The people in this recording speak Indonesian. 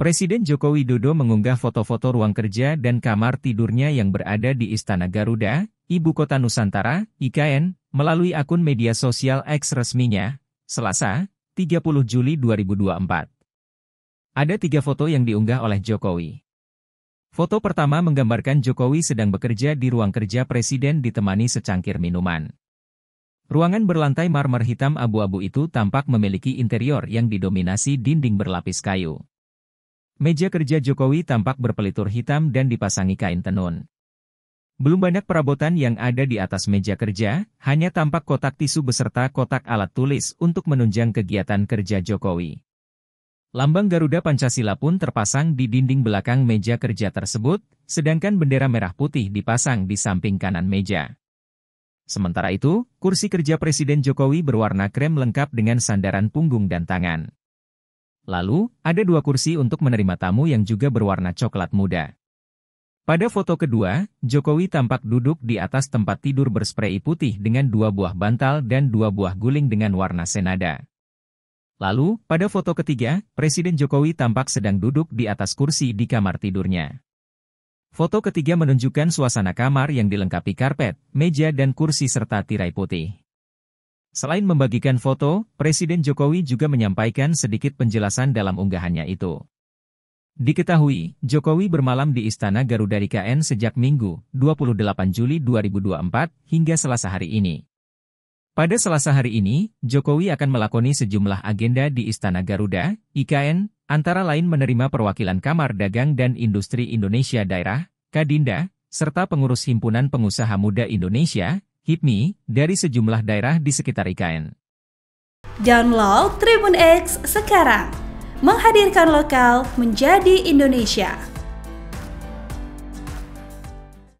Presiden Joko Widodo mengunggah foto-foto ruang kerja dan kamar tidurnya yang berada di Istana Garuda, Ibu Kota Nusantara, IKN, melalui akun media sosial X resminya, Selasa, 30 Juli 2024. Ada tiga foto yang diunggah oleh Jokowi. Foto pertama menggambarkan Jokowi sedang bekerja di ruang kerja Presiden ditemani secangkir minuman. Ruangan berlantai marmer hitam abu-abu itu tampak memiliki interior yang didominasi dinding berlapis kayu. Meja kerja Jokowi tampak berpelitur hitam dan dipasangi kain tenun. Belum banyak perabotan yang ada di atas meja kerja, hanya tampak kotak tisu beserta kotak alat tulis untuk menunjang kegiatan kerja Jokowi. Lambang Garuda Pancasila pun terpasang di dinding belakang meja kerja tersebut, sedangkan bendera merah putih dipasang di samping kanan meja. Sementara itu, kursi kerja Presiden Jokowi berwarna krem lengkap dengan sandaran punggung dan tangan. Lalu, ada dua kursi untuk menerima tamu yang juga berwarna coklat muda. Pada foto kedua, Jokowi tampak duduk di atas tempat tidur bersprei putih dengan dua buah bantal dan dua buah guling dengan warna senada. Lalu, pada foto ketiga, Presiden Jokowi tampak sedang duduk di atas kursi di kamar tidurnya. Foto ketiga menunjukkan suasana kamar yang dilengkapi karpet, meja dan kursi serta tirai putih. Selain membagikan foto, Presiden Jokowi juga menyampaikan sedikit penjelasan dalam unggahannya itu. Diketahui, Jokowi bermalam di Istana Garuda IKN sejak Minggu, 28 Juli 2024, hingga Selasa hari ini. Pada Selasa hari ini, Jokowi akan melakoni sejumlah agenda di Istana Garuda, IKN, antara lain menerima perwakilan Kamar Dagang dan Industri Indonesia Daerah, Kadinda, serta pengurus Himpunan Pengusaha Muda Indonesia, HIPMI dari sejumlah daerah di sekitar IKN. Download Tribun X sekarang, menghadirkan lokal menjadi Indonesia.